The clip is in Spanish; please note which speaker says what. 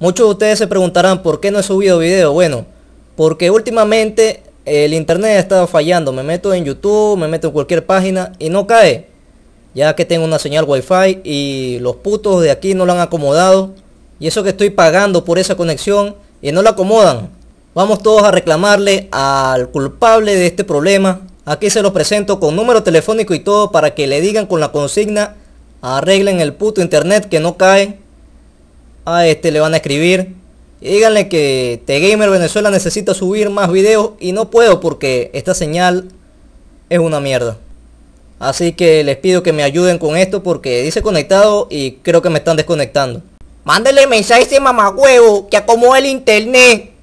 Speaker 1: Muchos de ustedes se preguntarán por qué no he subido video. Bueno, porque últimamente el internet ha estado fallando. Me meto en YouTube, me meto en cualquier página y no cae. Ya que tengo una señal wifi y los putos de aquí no lo han acomodado. Y eso que estoy pagando por esa conexión y no la acomodan. Vamos todos a reclamarle al culpable de este problema. Aquí se lo presento con número telefónico y todo para que le digan con la consigna arreglen el puto internet que no cae a este le van a escribir díganle que TGamer gamer Venezuela necesita subir más videos y no puedo porque esta señal es una mierda. Así que les pido que me ayuden con esto porque dice conectado y creo que me están desconectando. Mándele mensaje a ese mamagüevo que acomoda el internet.